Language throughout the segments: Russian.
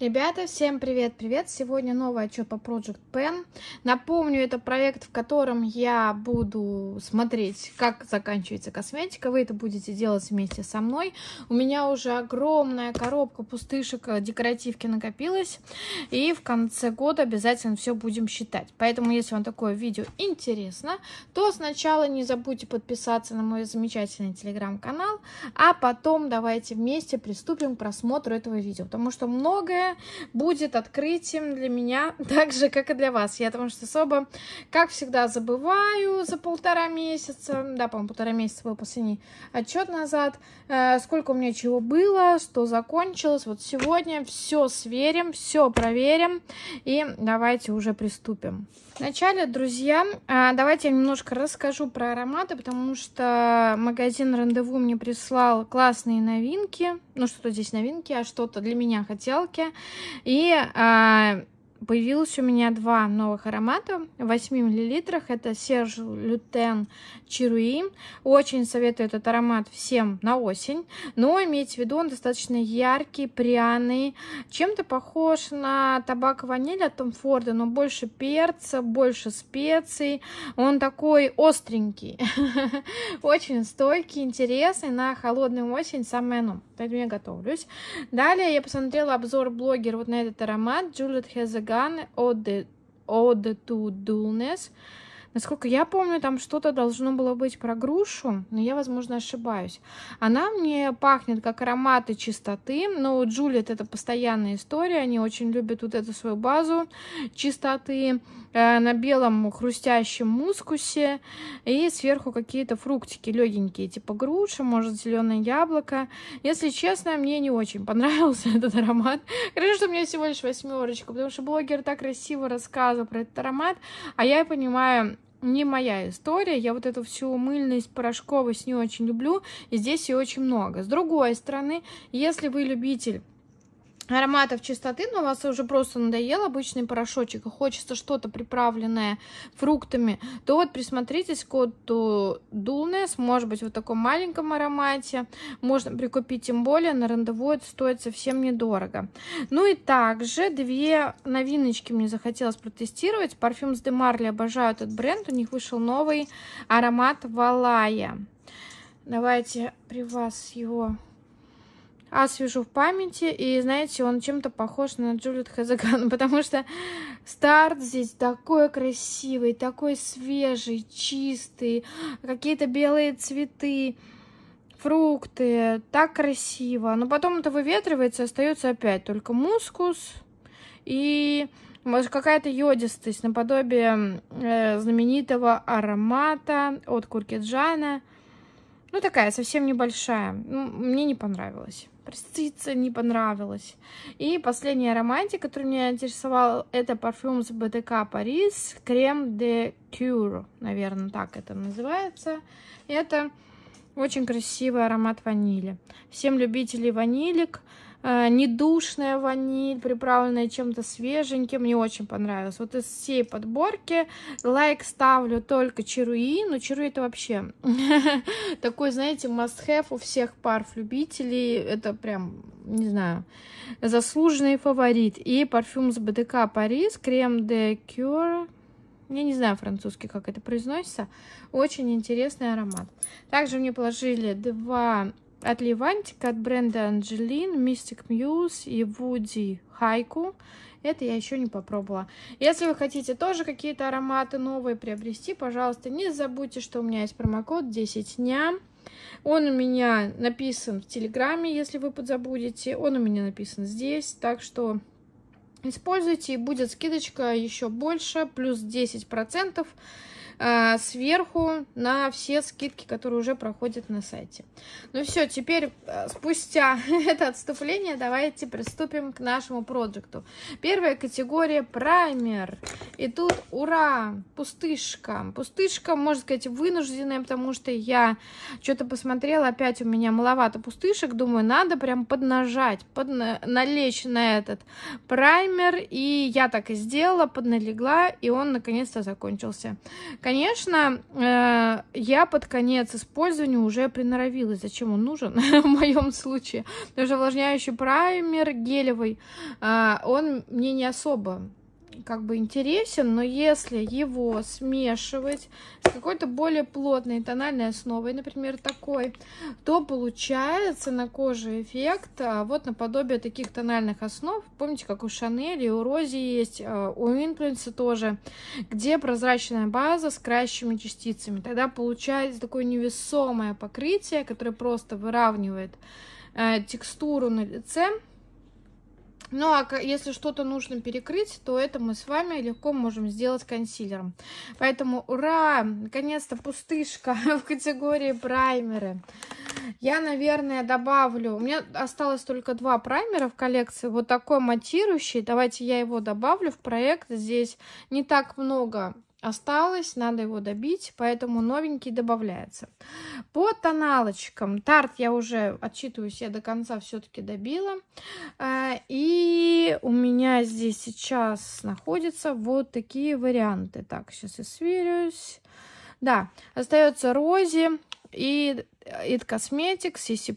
Ребята, всем привет-привет! Сегодня новый отчет по Project Pen. Напомню, это проект, в котором я буду смотреть, как заканчивается косметика. Вы это будете делать вместе со мной. У меня уже огромная коробка пустышек э, декоративки накопилась. И в конце года обязательно все будем считать. Поэтому, если вам такое видео интересно, то сначала не забудьте подписаться на мой замечательный телеграм-канал, а потом давайте вместе приступим к просмотру этого видео, потому что многое будет открытием для меня, так же, как и для вас. Я потому что особо, как всегда, забываю за полтора месяца, да, по-моему, полтора месяца был последний отчет назад, э, сколько у меня чего было, что закончилось. Вот сегодня все сверим, все проверим, и давайте уже приступим. Вначале, друзья, а, давайте я немножко расскажу про ароматы, потому что магазин «Рандеву» мне прислал классные новинки. Ну, что-то здесь новинки, а что-то для меня хотелки. И а, Появилось у меня два новых аромата в 8 миллилитрах Это Серж Лютен Чируи. Очень советую этот аромат всем на осень. Но имейте в виду, он достаточно яркий, пряный. Чем-то похож на табак ваниль от Том Форда, но больше перца, больше специй. Он такой остренький. Очень стойкий, интересный. На холодную осень самое оно. Поэтому я готовлюсь. Далее я посмотрела обзор блогера вот на этот аромат. Juliet has Цыган, Оде, Оде ту Дулнес. Насколько я помню, там что-то должно было быть про грушу, но я, возможно, ошибаюсь. Она мне пахнет как ароматы чистоты, но у Джулиет это постоянная история, они очень любят вот эту свою базу чистоты. Э, на белом хрустящем мускусе и сверху какие-то фруктики легенькие, типа груша может, зеленое яблоко. Если честно, мне не очень понравился этот аромат. Хорошо, что у меня всего лишь восьмерочка, потому что блогер так красиво рассказывал про этот аромат, а я понимаю, не моя история. Я вот эту всю мыльность, порошковость не очень люблю, и здесь ее очень много. С другой стороны, если вы любитель ароматов чистоты, но вас уже просто надоел обычный порошочек, и хочется что-то приправленное фруктами, то вот присмотритесь к Котту Дулнес, может быть, в таком маленьком аромате, можно прикупить, тем более на рандеву это стоит совсем недорого. Ну и также две новиночки мне захотелось протестировать. Парфюм с Демарли обожаю этот бренд, у них вышел новый аромат Валая. Давайте при вас его освежу в памяти. И, знаете, он чем-то похож на Джулит Хазаган, потому что старт здесь такой красивый, такой свежий, чистый, какие-то белые цветы, фрукты, так красиво. Но потом это выветривается, остается опять только мускус и может, какая-то йодистость, наподобие э, знаменитого аромата от Куркиджана. Ну, такая, совсем небольшая. Ну, мне не понравилось. Проститься, не понравилось. И последний ароматик, который меня интересовал, это парфюм с БТК Парис, крем де Cure, наверное, так это называется. Это очень красивый аромат ванили. Всем любителей ванилик. А, недушная ваниль, приправленная чем-то свеженьким. Мне очень понравилось. Вот из всей подборки лайк ставлю только Чаруи. Но Чаруи это вообще такой, знаете, must-have у всех парф любителей. Это прям, не знаю, заслуженный фаворит. И парфюм с БДК Парис, крем де Кюр. Я не знаю французский, как это произносится. Очень интересный аромат. Также мне положили два от Левантика, от бренда Анжелин, Мистик Мьюз и Вуди Хайку. Это я еще не попробовала. Если вы хотите тоже какие-то ароматы новые приобрести, пожалуйста, не забудьте, что у меня есть промокод 10 дня. Он у меня написан в Телеграме, если вы подзабудете. Он у меня написан здесь, так что используйте, и будет скидочка еще больше, плюс 10%. А, сверху на все скидки, которые уже проходят на сайте. Ну все, теперь а, спустя это отступление давайте приступим к нашему проекту. Первая категория праймер. И тут ура, пустышка. Пустышка, можно сказать, вынужденная, потому что я что-то посмотрела, опять у меня маловато пустышек, думаю, надо прям поднажать, под, налечь на этот праймер, и я так и сделала, подналегла, и он наконец-то закончился. Конечно, Конечно, э, я под конец использования уже приноровилась, зачем он нужен в моем случае. Даже увлажняющий праймер гелевый, а, он мне не особо как бы интересен, но если его смешивать с какой-то более плотной тональной основой, например, такой, то получается на коже эффект а, вот наподобие таких тональных основ. Помните, как у Шанель и у Рози есть, а, у Инфлюенса тоже, где прозрачная база с кращими частицами. Тогда получается такое невесомое покрытие, которое просто выравнивает э, текстуру на лице, ну, а если что-то нужно перекрыть, то это мы с вами легко можем сделать консилером. Поэтому ура! Наконец-то пустышка в категории праймеры. Я, наверное, добавлю... У меня осталось только два праймера в коллекции. Вот такой матирующий. Давайте я его добавлю в проект. Здесь не так много осталось, надо его добить, поэтому новенький добавляется. По тоналочкам. Тарт я уже отчитываюсь, я до конца все-таки добила. А, и у меня здесь сейчас находятся вот такие варианты. Так, сейчас я сверюсь. Да, остается Рози и It Cosmetics, CC+.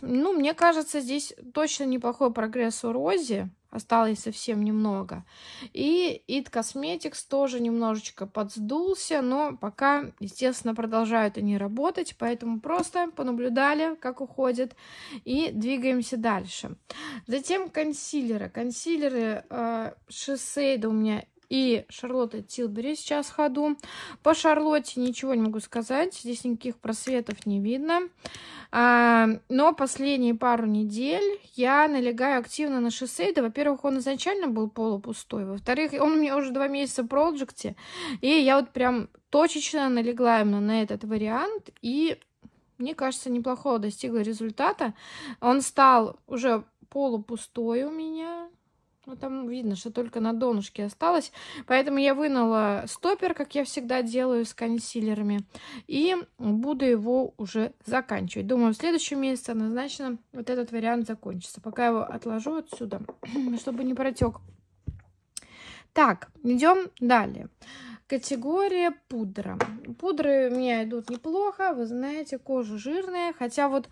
Ну, мне кажется, здесь точно неплохой прогресс у Рози осталось совсем немного. И It Cosmetics тоже немножечко подсдулся, но пока, естественно, продолжают они работать, поэтому просто понаблюдали, как уходит и двигаемся дальше. Затем консилеры. Консилеры э, Шоссейда у меня и Шарлотта Тилбери сейчас в ходу. По Шарлотте ничего не могу сказать, здесь никаких просветов не видно. А, но последние пару недель я налегаю активно на Шосейда. Во-первых, он изначально был полупустой, во-вторых, он у меня уже два месяца в проджекте, и я вот прям точечно налегла именно на этот вариант, и мне кажется, неплохого достигла результата. Он стал уже полупустой у меня, ну, там видно, что только на донышке осталось. Поэтому я вынула стопер, как я всегда делаю с консилерами. И буду его уже заканчивать. Думаю, в следующем месяце однозначно вот этот вариант закончится. Пока его отложу отсюда, чтобы не протек. Так, идем далее. Категория пудра. Пудры у меня идут неплохо, вы знаете, кожа жирная. Хотя вот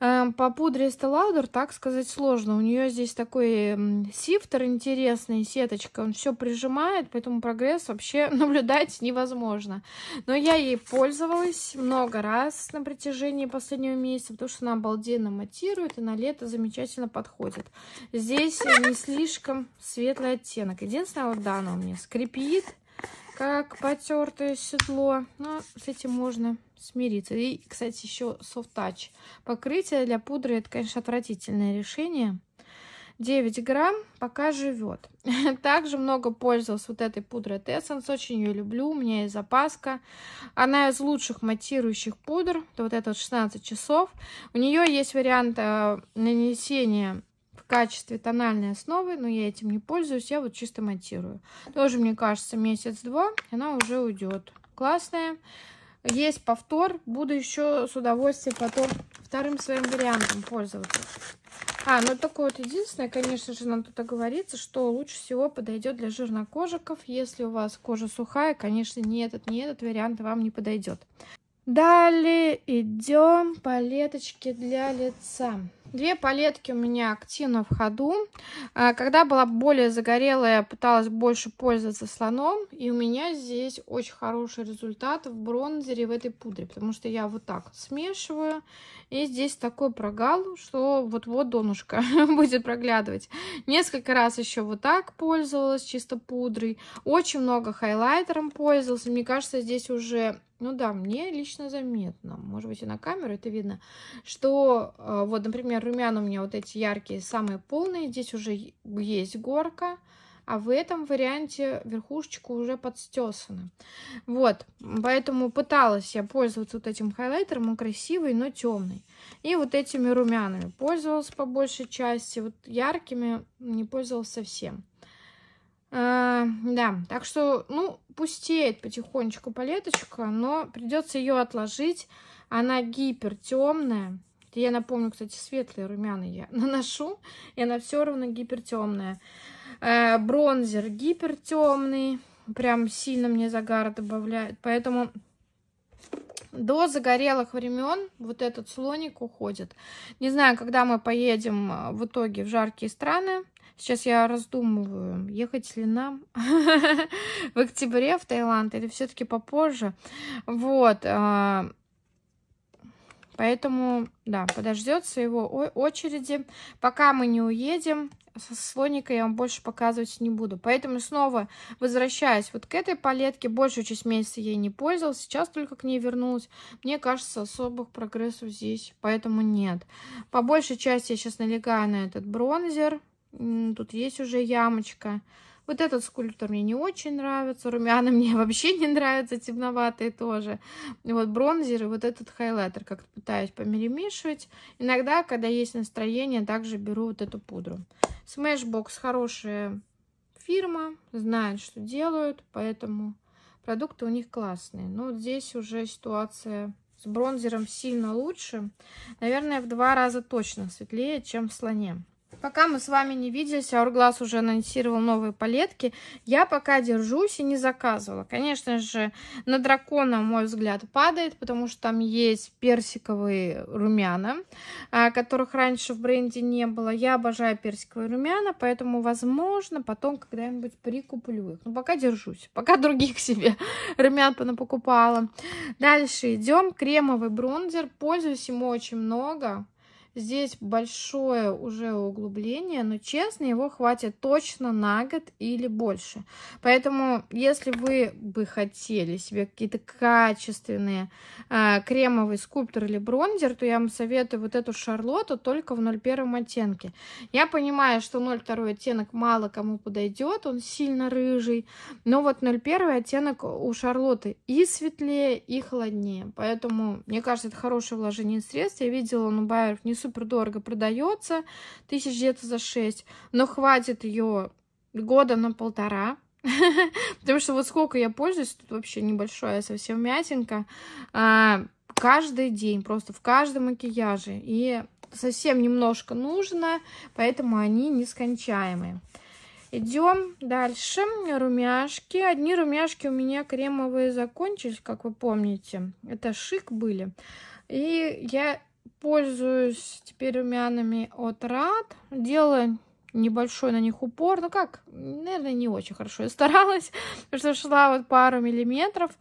Эм, По пудре Эстелаудер, так сказать, сложно. У нее здесь такой эм, сифтер интересный, сеточка. Он все прижимает, поэтому прогресс вообще наблюдать невозможно. Но я ей пользовалась много раз на протяжении последнего месяца, потому что она обалденно матирует и на лето замечательно подходит. Здесь э, не слишком светлый оттенок. Единственное, вот да, она у меня скрипит, как потертое седло. Но с этим можно смириться. И, кстати, еще Soft Touch. Покрытие для пудры, это, конечно, отвратительное решение. 9 грамм, пока живет. Также много пользовалась вот этой пудрой от Essence, очень ее люблю, у меня есть запаска. Она из лучших матирующих пудр, это вот это вот 16 часов. У нее есть вариант э, нанесения в качестве тональной основы, но я этим не пользуюсь, я вот чисто матирую. Тоже, мне кажется, месяц-два, она уже уйдет. Классная. Есть повтор. Буду еще с удовольствием потом вторым своим вариантом пользоваться. А, ну такое вот единственное, конечно же, нам тут оговорится, что лучше всего подойдет для жирнокожиков. Если у вас кожа сухая, конечно, не этот, не этот вариант вам не подойдет. Далее идем палеточки для лица. Две палетки у меня активно в ходу. А, когда была более загорелая, пыталась больше пользоваться слоном. И у меня здесь очень хороший результат в бронзере, в этой пудре. Потому что я вот так смешиваю. И здесь такой прогал, что вот-вот донышко будет проглядывать. Несколько раз еще вот так пользовалась чисто пудрой. Очень много хайлайтером пользовалась. Мне кажется, здесь уже ну да, мне лично заметно, может быть, и на камеру это видно, что э, вот, например, румяна у меня вот эти яркие, самые полные, здесь уже есть горка, а в этом варианте верхушечку уже подстесана. Вот, поэтому пыталась я пользоваться вот этим хайлайтером, он красивый, но темный. И вот этими румянами пользовалась по большей части, вот яркими не пользовалась совсем. А, да, так что, ну, пустеет потихонечку палеточка, но придется ее отложить. Она гипертемная. Я напомню, кстати, светлые румяные я наношу, и она все равно гипертемная. А, э, бронзер гипертемный, прям сильно мне загар добавляет, поэтому до загорелых времен вот этот слоник уходит. Не знаю, когда мы поедем э, в итоге в жаркие страны, Сейчас я раздумываю, ехать ли нам в октябре в Таиланд или все-таки попозже. Вот. А, поэтому, да, подождется его очереди. Пока мы не уедем, со слоника я вам больше показывать не буду. Поэтому снова возвращаясь вот к этой палетке. Большую часть месяца я не пользовалась. Сейчас только к ней вернулась. Мне кажется, особых прогрессов здесь поэтому нет. По большей части я сейчас налегаю на этот бронзер. Тут есть уже ямочка. Вот этот скульптор мне не очень нравится. Румяна мне вообще не нравятся, темноватые тоже. И вот бронзер и вот этот хайлайтер как-то пытаюсь померемешивать. Иногда, когда есть настроение, также беру вот эту пудру. Smashbox хорошая фирма, знают, что делают, поэтому продукты у них классные. Но вот здесь уже ситуация с бронзером сильно лучше. Наверное, в два раза точно светлее, чем в слоне. Пока мы с вами не виделись, Hourglass уже анонсировал новые палетки. Я пока держусь и не заказывала. Конечно же, на дракона мой взгляд падает, потому что там есть персиковые румяна, а, которых раньше в бренде не было. Я обожаю персиковые румяна, поэтому, возможно, потом когда-нибудь прикуплю их. Но пока держусь, пока других себе румян покупала. Дальше идем. Кремовый бронзер. Пользуюсь ему очень много. Здесь большое уже углубление, но честно, его хватит точно на год или больше. Поэтому, если вы бы хотели себе какие-то качественные э, кремовый скульптор или бронзер, то я вам советую вот эту шарлоту только в 01 оттенке. Я понимаю, что 02 оттенок мало кому подойдет, он сильно рыжий, но вот 01 оттенок у шарлоты и светлее, и холоднее. Поэтому, мне кажется, это хорошее вложение средств. Я видела, он у байеров не супер супер дорого продается, тысяч где-то за 6, но хватит ее года на полтора, потому что вот сколько я пользуюсь, тут вообще небольшая совсем мятинка, а, каждый день, просто в каждом макияже, и совсем немножко нужно, поэтому они нескончаемые. Идем дальше. Румяшки. Одни румяшки у меня кремовые закончились, как вы помните. Это шик были. И я Пользуюсь теперь румянами от Рад. Делала небольшой на них упор. Ну как, наверное, не очень хорошо. Я старалась, потому что шла вот пару миллиметров.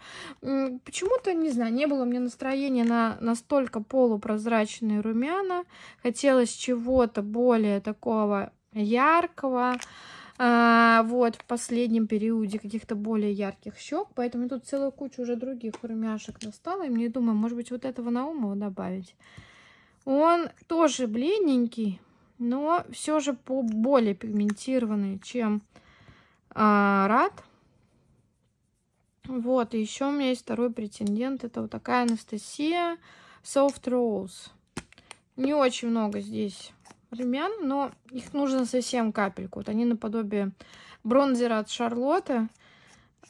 Почему-то, не знаю, не было мне настроения на настолько полупрозрачные румяна. Хотелось чего-то более такого яркого. А, вот, в последнем периоде каких-то более ярких щек. Поэтому тут целую кучу уже других румяшек настала. И мне думаю, может быть, вот этого на уму добавить. Он тоже бледненький, но все же более пигментированный, чем а, рад. Вот, и еще у меня есть второй претендент. Это вот такая Анастасия Soft Rose. Не очень много здесь румян, но их нужно совсем капельку. Вот они наподобие бронзера от Шарлотты.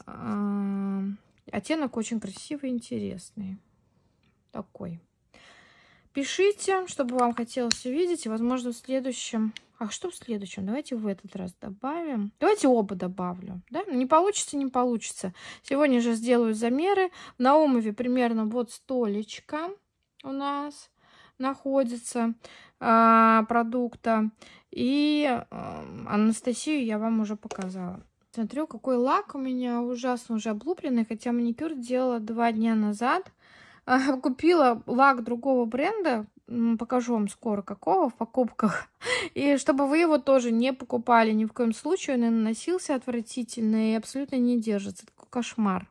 А, оттенок очень красивый, интересный. Такой. Пишите, чтобы вам хотелось увидеть. возможно, в следующем... А что в следующем? Давайте в этот раз добавим. Давайте оба добавлю. Да? Не получится, не получится. Сегодня же сделаю замеры. на Наумове примерно вот столечко у нас находится э, продукта. И э, Анастасию я вам уже показала. Смотрю, какой лак у меня ужасно уже облупленный, хотя маникюр делала два дня назад купила лак другого бренда, покажу вам скоро какого в покупках, и чтобы вы его тоже не покупали ни в коем случае, он и наносился отвратительно и абсолютно не держится, такой кошмар.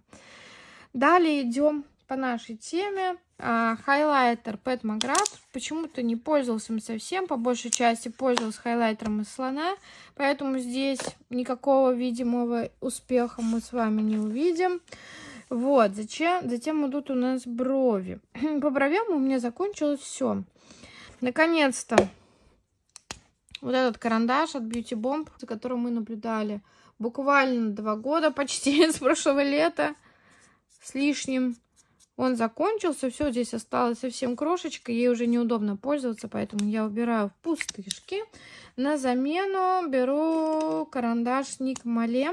Далее идем по нашей теме. А, хайлайтер Pet Magrat. Почему-то не пользовался им совсем. По большей части пользовался хайлайтером из слона. Поэтому здесь никакого видимого успеха мы с вами не увидим. Вот, зачем, затем идут у нас брови. По бровям у меня закончилось все. Наконец-то вот этот карандаш от Beauty Bomb, за которым мы наблюдали буквально два года почти с прошлого лета с лишним. Он закончился, все здесь осталось совсем крошечка, ей уже неудобно пользоваться, поэтому я убираю в пустышки. На замену беру карандаш Ник Мале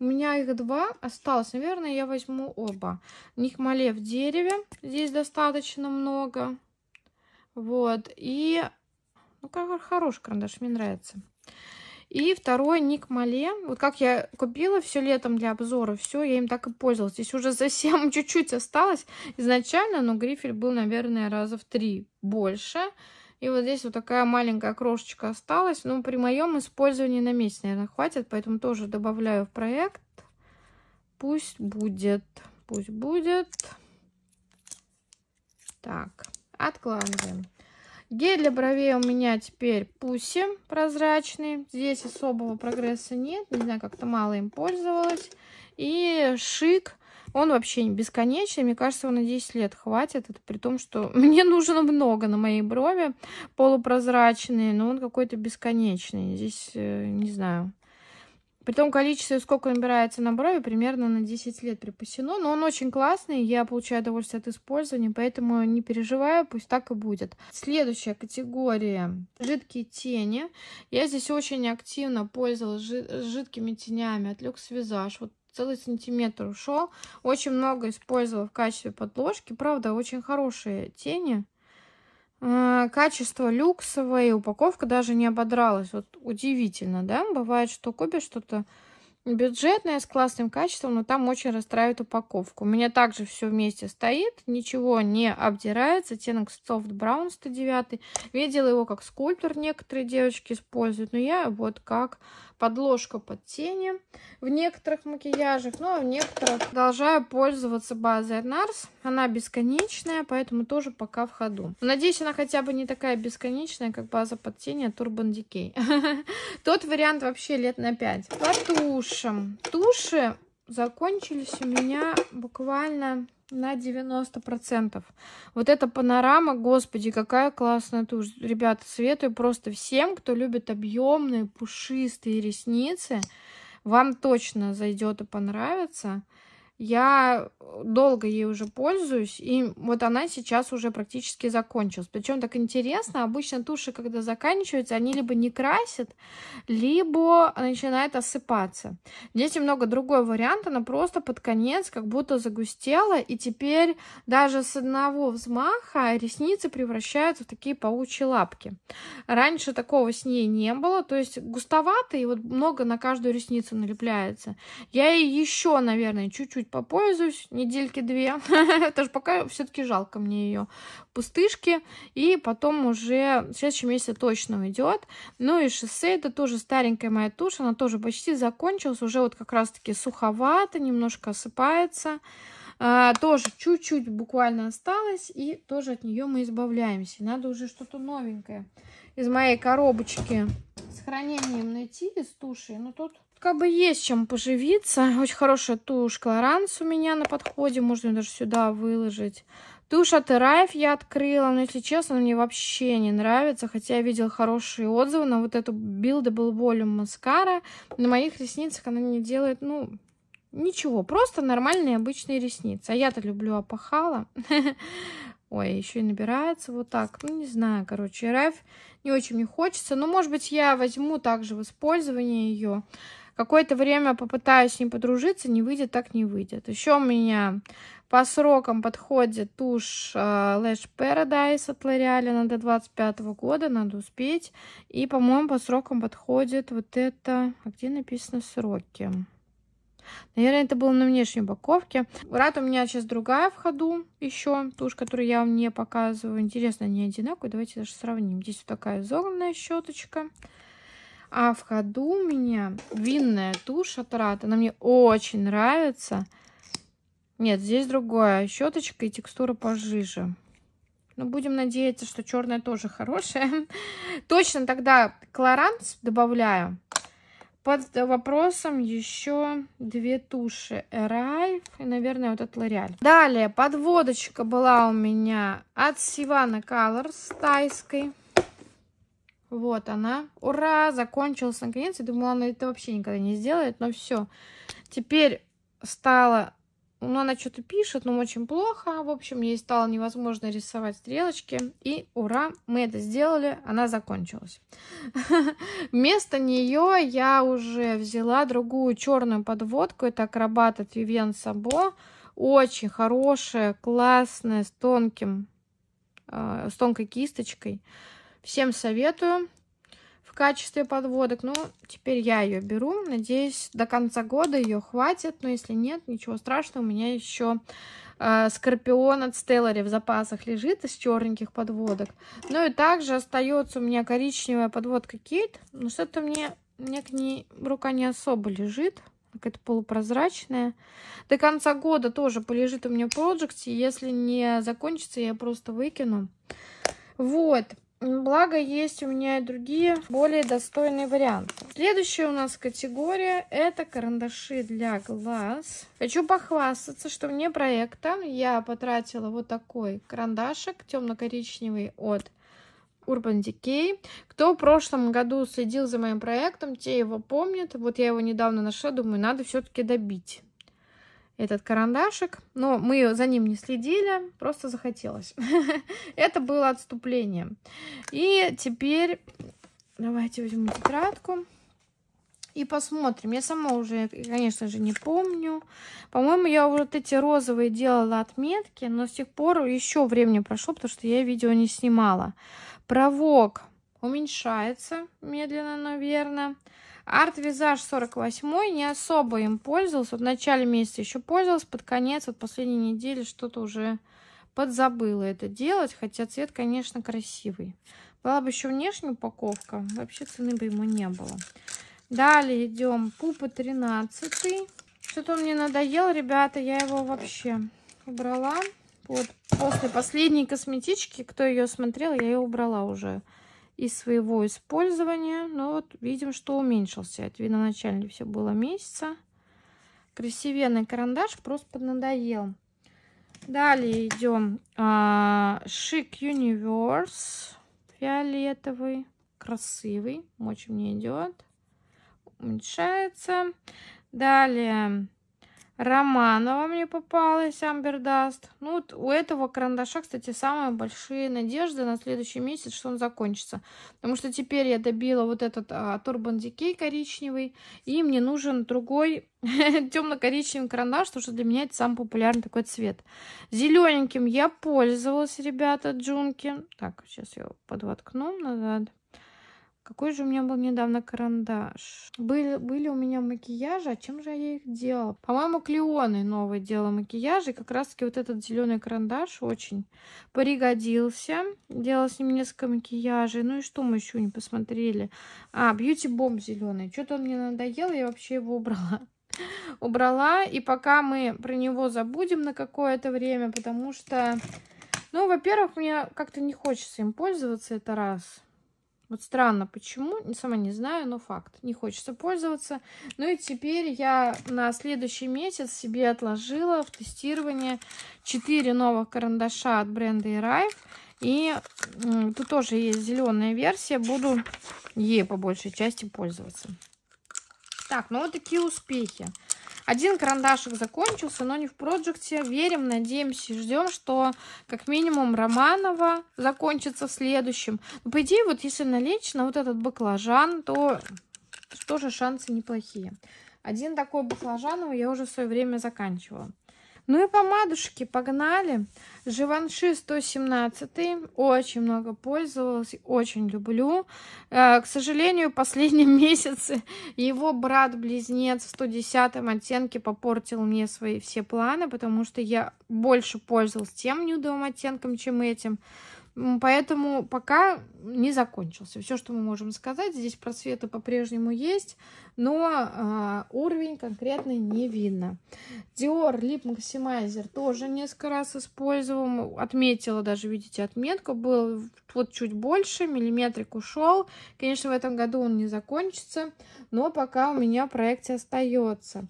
у меня их два осталось. Наверное, я возьму оба. Нихмале в дереве. Здесь достаточно много. Вот. И... Ну, как хороший карандаш, мне нравится. И второй Ник Мале. Вот как я купила все летом для обзора, все, я им так и пользовалась. Здесь уже совсем чуть-чуть осталось изначально, но грифель был, наверное, раза в три больше. И вот здесь вот такая маленькая крошечка осталась. ну при моем использовании на месяц, наверное, хватит. Поэтому тоже добавляю в проект. Пусть будет. Пусть будет. Так, откладываем. Гель для бровей у меня теперь пуси прозрачный. Здесь особого прогресса нет. Не знаю, как-то мало им пользовалась. И шик он вообще не бесконечный. Мне кажется, его на 10 лет хватит. Это при том, что мне нужно много на моей брови. Полупрозрачные, но он какой-то бесконечный. Здесь, э, не знаю. При том количество, сколько набирается на брови, примерно на 10 лет припасено. Но он очень классный, я получаю удовольствие от использования, поэтому не переживаю, пусть так и будет. Следующая категория – жидкие тени. Я здесь очень активно пользовалась жид жидкими тенями от Lux Visage. Вот целый сантиметр ушел. Очень много использовала в качестве подложки. Правда, очень хорошие тени. А, качество люксовое, упаковка даже не ободралась. Вот удивительно, да? Бывает, что купишь что-то бюджетная, с классным качеством, но там очень расстраивает упаковку. У меня также все вместе стоит, ничего не обдирается. Оттенок Soft Brown 109. Видела его как скульптор, некоторые девочки используют, но я вот как подложка под тени в некоторых макияжах, ну а в некоторых продолжаю пользоваться базой от NARS. Она бесконечная, поэтому тоже пока в ходу. Надеюсь, она хотя бы не такая бесконечная, как база под тени от Urban Decay. Тот вариант вообще лет на 5. Потушь тушам. Туши закончились у меня буквально на 90%. Вот эта панорама, господи, какая классная тушь. Ребята, советую просто всем, кто любит объемные пушистые ресницы. Вам точно зайдет и понравится. Я э, долго ей уже пользуюсь, и вот она сейчас уже практически закончилась. Причем так интересно, обычно туши, когда заканчиваются, они либо не красят, либо начинает осыпаться. Здесь немного другой вариант, она просто под конец как будто загустела, и теперь даже с одного взмаха ресницы превращаются в такие паучьи лапки. Раньше такого с ней не было, то есть густовато, и вот много на каждую ресницу налепляется. Я ей еще, наверное, чуть-чуть чуть-чуть попользуюсь, недельки две. это Тоже пока все-таки жалко мне ее пустышки. И потом уже в следующем месяце точно уйдет. Ну и шоссе, это тоже старенькая моя тушь. Она тоже почти закончилась. Уже вот как раз-таки суховато, немножко осыпается. А, тоже чуть-чуть буквально осталось. И тоже от нее мы избавляемся. Надо уже что-то новенькое из моей коробочки с хранением найти из туши. Но ну тут как бы есть чем поживиться. Очень хорошая тушь Клоранс у меня на подходе. Можно ее даже сюда выложить. Тушь от Ирайф я открыла, но, если честно, она мне вообще не нравится. Хотя я видела хорошие отзывы на вот эту Buildable Volume маскара. На моих ресницах она не делает, ну, ничего. Просто нормальные обычные ресницы. А я-то люблю опахала. Ой, еще и набирается вот так. Ну, не знаю, короче, Ирайф не очень мне хочется. Но, может быть, я возьму также в использование ее. Какое-то время попытаюсь с ним подружиться, не выйдет, так не выйдет. Еще у меня по срокам подходит тушь э, Lash Paradise от L'Oreal, она до 25 года, надо успеть. И, по-моему, по срокам подходит вот это, а где написано сроки? Наверное, это было на внешней упаковке. Рад у меня сейчас другая в ходу еще, тушь, которую я вам не показываю. Интересно, они одинаковые, давайте даже сравним. Здесь вот такая изогнанная щеточка. А в ходу у меня винная тушь от Рат. Она мне очень нравится. Нет, здесь другое. Щеточка и текстура пожиже. Но будем надеяться, что черная тоже хорошая. Точно тогда колорант добавляю. Под вопросом еще две туши. Райф и, наверное, вот этот Лореаль. Далее подводочка была у меня от Сивана с тайской. Вот она. Ура! Закончилась наконец. Я думала, она это вообще никогда не сделает, но все. Теперь стало... Ну, она что-то пишет, но очень плохо. В общем, ей стало невозможно рисовать стрелочки. И ура, мы это сделали, она закончилась. Вместо нее я уже взяла другую черную подводку. Это акробат от Vivienne Сабо. Очень хорошая, классная, с тонким, э, с тонкой кисточкой. Всем советую в качестве подводок. Ну, теперь я ее беру. Надеюсь, до конца года ее хватит. Но если нет, ничего страшного. У меня еще э, Скорпион от Стеллари в запасах лежит из черненьких подводок. Ну и также остается у меня коричневая подводка Кейт. Ну, что-то мне, мне к ней рука не особо лежит какая-то полупрозрачная. До конца года тоже полежит у меня в проекте. Если не закончится, я просто выкину. Вот. Благо, есть у меня и другие, более достойные варианты. Следующая у нас категория – это карандаши для глаз. Хочу похвастаться, что мне проекта я потратила вот такой карандашик темно-коричневый от Urban Decay. Кто в прошлом году следил за моим проектом, те его помнят. Вот я его недавно нашла, думаю, надо все-таки добить этот карандашик, но мы за ним не следили, просто захотелось. Это было отступление. И теперь давайте возьмем тетрадку и посмотрим. Я сама уже, конечно же, не помню. По-моему, я вот эти розовые делала отметки, но с тех пор еще времени прошло, потому что я видео не снимала. Провок уменьшается медленно, наверное. Арт-визаж 48 не особо им пользовался. Вот в начале месяца еще пользовался, под конец, вот последней недели что-то уже подзабыла это делать, хотя цвет, конечно, красивый. Была бы еще внешняя упаковка, вообще цены бы ему не было. Далее идем Пупа 13. Что-то он мне надоел, ребята, я его вообще убрала. Вот после последней косметички, кто ее смотрел, я ее убрала уже из своего использования. Но вот видим, что уменьшился. Это видно, начале все было месяца. Красивенный карандаш просто поднадоел. Далее идем а, Шик Universe. Фиолетовый. Красивый. Очень мне идет. Уменьшается. Далее Романова мне попалась, Амбердаст. Ну, вот у этого карандаша, кстати, самые большие надежды на следующий месяц, что он закончится. Потому что теперь я добила вот этот а, Turban Decay коричневый, и мне нужен другой темно-коричневый карандаш, потому что для меня это самый популярный такой цвет. Зелененьким я пользовалась, ребята, джунки. Так, сейчас я его подвоткну назад. Какой же у меня был недавно карандаш? Были, были у меня макияжи, а чем же я их делала? По-моему, Клеоны новый делала макияжи, как раз-таки вот этот зеленый карандаш очень пригодился. Делала с ним несколько макияжей. Ну и что мы еще не посмотрели? А, бьюти-бомб зеленый. Что-то он мне надоел, я вообще его убрала убрала. И пока мы про него забудем на какое-то время, потому что, ну, во-первых, мне как-то не хочется им пользоваться, это раз. Вот странно, почему, сама не знаю, но факт. Не хочется пользоваться. Ну и теперь я на следующий месяц себе отложила в тестирование 4 новых карандаша от бренда Erive. И тут тоже есть зеленая версия, буду ей по большей части пользоваться. Так, ну вот такие успехи. Один карандашик закончился, но не в проекте. Верим, надеемся и ждем, что как минимум Романова закончится в следующем. Но, ну, по идее, вот если налечь на вот этот баклажан, то тоже шансы неплохие. Один такой баклажановый я уже в свое время заканчивала. Ну и помадушки, погнали. Живанши 117, очень много пользовалась, очень люблю. Э, к сожалению, в последнем месяце его брат-близнец в 110 оттенке попортил мне свои все планы, потому что я больше пользовалась тем нюдовым оттенком, чем этим. Поэтому пока не закончился. Все, что мы можем сказать, здесь просветы по-прежнему есть, но э, уровень конкретно не видно. Dior Lip Maximizer тоже несколько раз использовал. Отметила даже, видите, отметку. Был вот чуть больше, миллиметрик ушел. Конечно, в этом году он не закончится, но пока у меня в проекте остается.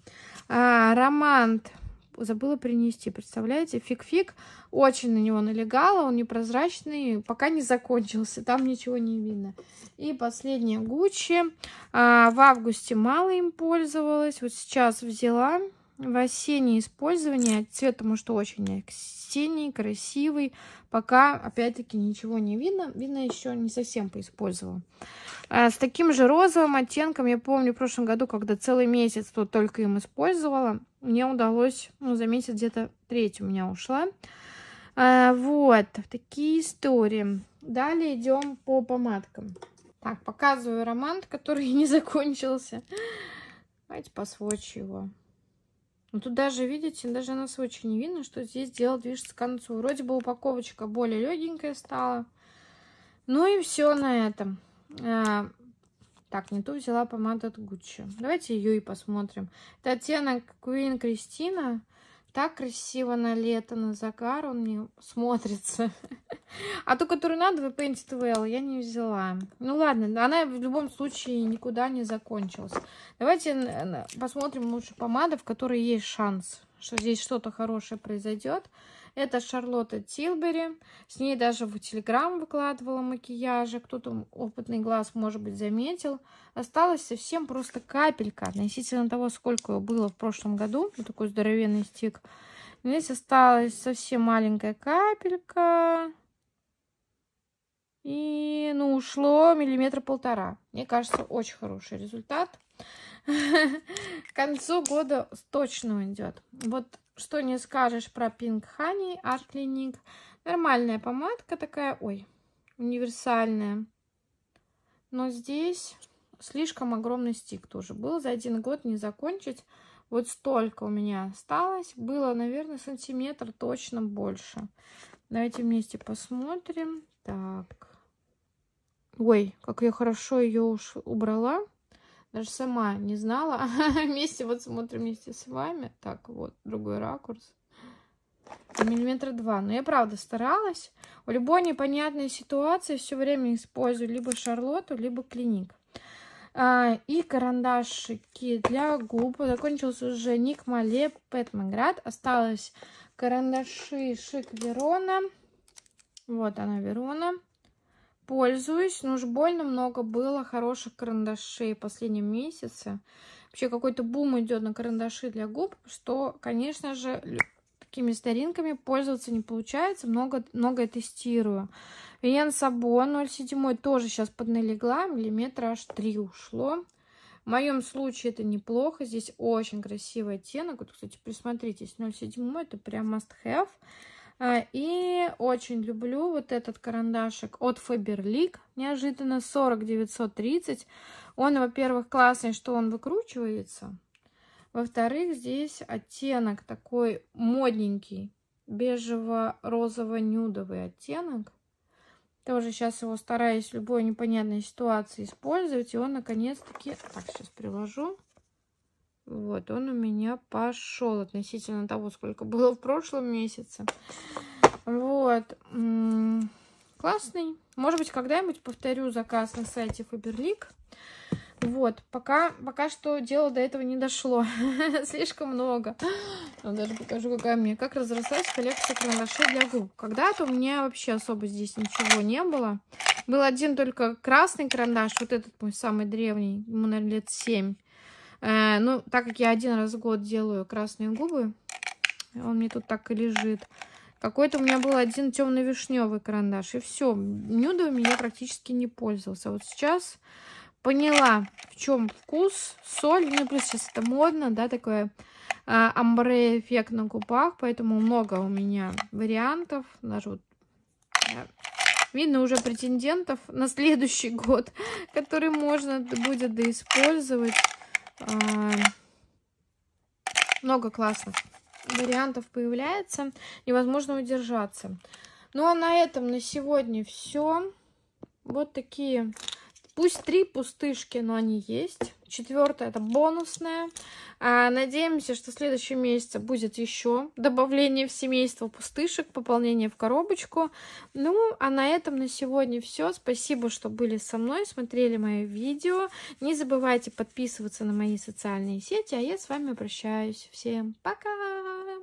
А, Романт забыла принести. Представляете, фиг-фиг. Очень на него налегала, он непрозрачный, пока не закончился, там ничего не видно. И последняя Гуччи. А, в августе мало им пользовалась, вот сейчас взяла в осеннее использование. Цвет, потому что очень растений, красивый. Пока, опять-таки, ничего не видно. Видно, еще не совсем поиспользовала. А с таким же розовым оттенком, я помню, в прошлом году, когда целый месяц тут только им использовала, мне удалось, ну, за месяц где-то треть у меня ушла. А, вот, такие истории. Далее идем по помадкам. Так, показываю роман, который не закончился. Давайте посвочу его. Но ну, тут даже, видите, даже на свечи не видно, что здесь дело движется к концу. Вроде бы упаковочка более легенькая стала. Ну и все на этом. А, так, не ту взяла помаду от Гуччи. Давайте ее и посмотрим. Это оттенок Queen Кристина. Так красиво на лето, на загар он мне смотрится. А ту, которую надо, Painted Well, я не взяла. Ну ладно, она в любом случае никуда не закончилась. Давайте посмотрим лучше помады, в которой есть шанс, что здесь что-то хорошее произойдет. Это Шарлотта Тилбери. С ней даже в Телеграм выкладывала макияжи. Кто-то опытный глаз, может быть, заметил. Осталась совсем просто капелька относительно того, сколько было в прошлом году. Вот такой здоровенный стик. Здесь осталась совсем маленькая капелька. И, ну, ушло миллиметра полтора. Мне кажется, очень хороший результат. К концу года точно уйдет. Вот что не скажешь про Pink Honey Art Clinique. Нормальная помадка такая, ой, универсальная. Но здесь слишком огромный стик тоже был. За один год не закончить. Вот столько у меня осталось. Было, наверное, сантиметр точно больше. Давайте вместе посмотрим. Так. Ой, как я хорошо ее уж убрала. Даже сама не знала. вместе вот смотрим вместе с вами. Так, вот, другой ракурс. Миллиметра два. Но ну, я правда старалась. В любой непонятной ситуации все время использую либо шарлоту, либо клиник. А, и карандашики для губ. Закончился уже Ник Мале Пэтмаград. Осталось карандаши Шик Верона. Вот она, Верона пользуюсь, но уж больно много было хороших карандашей в последнем месяце. Вообще какой-то бум идет на карандаши для губ, что, конечно же, такими старинками пользоваться не получается, много, много тестирую. Вен Сабо 07 тоже сейчас подналегла, миллиметра аж 3 ушло. В моем случае это неплохо, здесь очень красивый оттенок. Вот, кстати, присмотритесь, 07 это прям must have. А, и очень люблю вот этот карандашик от Faberlic, неожиданно 40930. Он, во-первых, классный, что он выкручивается. Во-вторых, здесь оттенок такой модненький, бежево-розово-нюдовый оттенок. Тоже сейчас его стараюсь в любой непонятной ситуации использовать. И он, наконец-таки... Так, сейчас приложу. Вот, он у меня пошел относительно того, сколько было в прошлом месяце. Вот. Классный. Может быть, когда-нибудь повторю заказ на сайте Faberlic. Вот, пока, пока что дело до этого не дошло. Слишком много. Ну, даже покажу, какая мне Как разрослась коллекция карандашей для губ. Когда-то у меня вообще особо здесь ничего не было. Был один только красный карандаш. Вот этот мой самый древний. Ему, наверное, лет семь. Э, ну, так как я один раз в год делаю красные губы, он мне тут так и лежит. Какой-то у меня был один темно-вишневый карандаш. И все, нюдовыми я практически не пользовался. Вот сейчас поняла, в чем вкус, соль. Ну, плюс сейчас это модно, да, такое э, а, амбре эффект на губах. Поэтому много у меня вариантов. Даже вот да, э, видно уже претендентов на следующий год, который можно будет доиспользовать. Да, много классных вариантов появляется. Невозможно удержаться. Ну а на этом на сегодня все. Вот такие Пусть три пустышки, но они есть. Четвертое это бонусное. А, надеемся, что в следующем месяце будет еще добавление в семейство пустышек, пополнение в коробочку. Ну, а на этом на сегодня все. Спасибо, что были со мной, смотрели мои видео. Не забывайте подписываться на мои социальные сети, а я с вами прощаюсь. Всем пока!